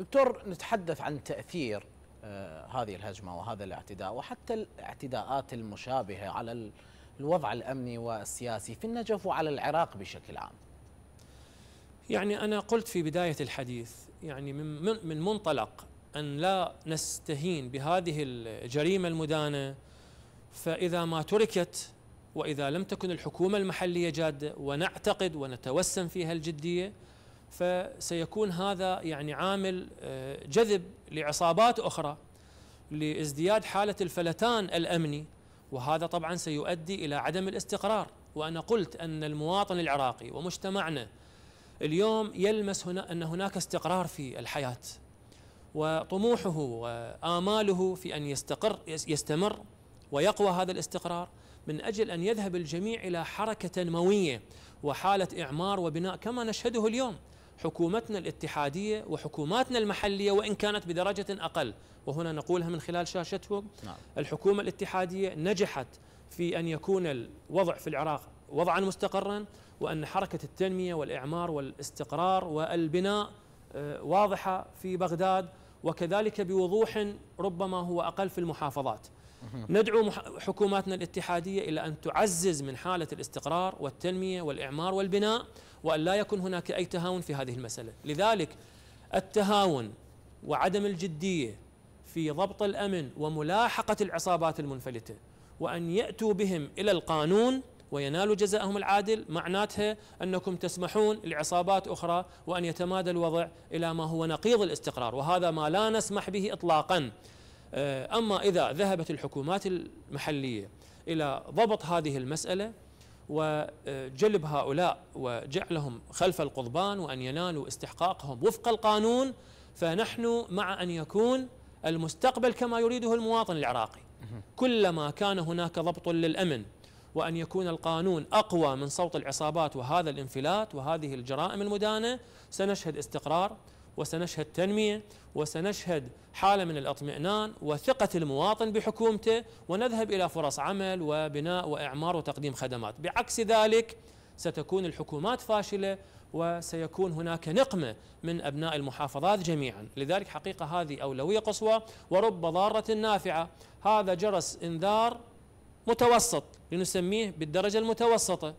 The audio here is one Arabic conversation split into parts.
دكتور نتحدث عن تأثير آه، هذه الهجمة وهذا الاعتداء وحتى الاعتداءات المشابهة على الوضع الأمني والسياسي في النجف وعلى العراق بشكل عام يعني أنا قلت في بداية الحديث يعني من, من منطلق أن لا نستهين بهذه الجريمة المدانة فإذا ما تركت وإذا لم تكن الحكومة المحلية جادة ونعتقد ونتوسم فيها الجدية فسيكون هذا يعني عامل آه، جذب لعصابات اخرى لازدياد حاله الفلتان الامني وهذا طبعا سيؤدي الى عدم الاستقرار وانا قلت ان المواطن العراقي ومجتمعنا اليوم يلمس هنا ان هناك استقرار في الحياه وطموحه واماله في ان يستقر يستمر ويقوى هذا الاستقرار من اجل ان يذهب الجميع الى حركه تنمويه وحاله اعمار وبناء كما نشهده اليوم حكومتنا الاتحادية وحكوماتنا المحلية وإن كانت بدرجة أقل وهنا نقولها من خلال شاشتهم نعم. الحكومة الاتحادية نجحت في أن يكون الوضع في العراق وضعا مستقرا وأن حركة التنمية والإعمار والاستقرار والبناء آه، واضحة في بغداد وكذلك بوضوح ربما هو أقل في المحافظات ندعو حكوماتنا الاتحادية إلى أن تعزز من حالة الاستقرار والتنمية والإعمار والبناء وأن لا يكون هناك أي تهاون في هذه المسألة لذلك التهاون وعدم الجدية في ضبط الأمن وملاحقة العصابات المنفلتة وأن يأتوا بهم إلى القانون وينالوا جزاءهم العادل معناتها أنكم تسمحون لعصابات أخرى وأن يتمادى الوضع إلى ما هو نقيض الاستقرار وهذا ما لا نسمح به إطلاقا أما إذا ذهبت الحكومات المحلية إلى ضبط هذه المسألة وجلب هؤلاء وجعلهم خلف القضبان وأن ينالوا استحقاقهم وفق القانون فنحن مع أن يكون المستقبل كما يريده المواطن العراقي كلما كان هناك ضبط للأمن وأن يكون القانون أقوى من صوت العصابات وهذا الانفلات وهذه الجرائم المدانة سنشهد استقرار وسنشهد تنمية وسنشهد حالة من الاطمئنان وثقة المواطن بحكومته ونذهب إلى فرص عمل وبناء وإعمار وتقديم خدمات بعكس ذلك ستكون الحكومات فاشلة وسيكون هناك نقمة من أبناء المحافظات جميعا لذلك حقيقة هذه أولوية قصوى ورب ضارة نافعة هذا جرس إنذار متوسط لنسميه بالدرجة المتوسطة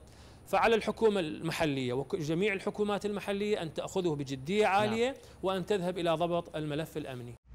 فعلى الحكومة المحلية وجميع الحكومات المحلية أن تأخذه بجدية نعم. عالية وأن تذهب إلى ضبط الملف الأمني